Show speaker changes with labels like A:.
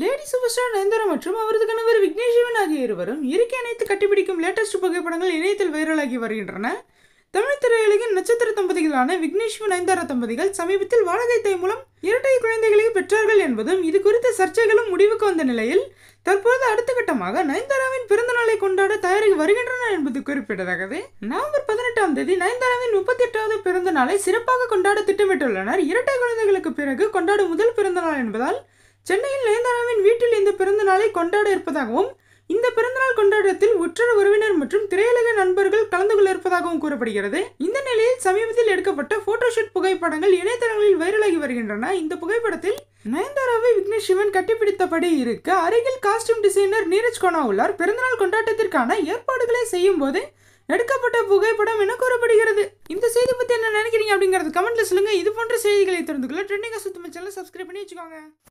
A: lady super star Nayanthara மற்றும் அவரது கணவர் விக்னேஷ்வன் ஆகிய இருவரும் இறுக்கி அனைத்து கட்டிப்பிடிக்கும் லேட்டஸ்ட் புகைப்படங்கள் இணையத்தில் வைரலாகி வருகின்றன தமிழ் திரையுலகின் நட்சத்திர தம்பதிகளான விக்னேஷ் நயன்தாரா தம்பதிகள் சமீபத்தில் வாடகைத்தை மூலம் இரட்டை குழந்தைகளை பெற்றார்கள் என்பதும் இது குறித்த சர்ச்சைகளும் முடிவுக்கு வந்த நிலையில் தற்போது அடுத்த கட்டமாக நயன்தாராவின் பிறந்த நாளை கொண்டாட தயாராகி வருகின்றன என்பது குறிப்பிடத்தக்கது நவம்பர் பதினெட்டாம் தேதி நயன்தாராவின் முப்பத்தி எட்டாவது பிறந்த நாளை சிறப்பாக கொண்டாட திட்டமிட்டுள்ளனர் இரட்டை குழந்தைகளுக்கு பிறகு கொண்டாடும் முதல் பிறந்த நாள் என்பதால் சென்னையில் நயன்தாராவின் வீட்டில் இந்த பிறந்த நாளை கொண்டாட இருப்பதாகவும் இந்த பிறந்தநாள் கொண்டாட்டத்தில் உற்றார் உறவினர் மற்றும் திரையுலக நண்பர்கள் கலந்து கொள்ள இருப்பதாகவும் கூறப்படுகிறது இந்த நிலையில் சமீபத்தில் எடுக்கப்பட்ட போட்டோஷூட் புகைப்படங்கள் இணையதளங்களில் வைரலாகி வருகின்றன இந்த புகைப்படத்தில் நயன்தாராவை விக்னேஷ் சிவன் கட்டிப்பிடித்தபடி இருக்க அருகில் காஸ்டியூம் டிசைனர் நீரஜ் கோனா உள்ளார் பிறந்தநாள் கொண்டாட்டத்திற்கான ஏற்பாடுகளை செய்யும் போது எடுக்கப்பட்ட புகைப்படம் என கூறப்படுகிறது இந்த செய்தி பற்றி என்ன நினைக்கிறீங்க அப்படிங்கிறது கமெண்ட்ல சொல்லுங்க இது போன்ற செய்திகளை தெரிந்து கொள்ள ட்ரெண்டிங் சுத்தமச்சல சப்ஸ்கிரைப் பண்ணி வச்சுக்கோங்க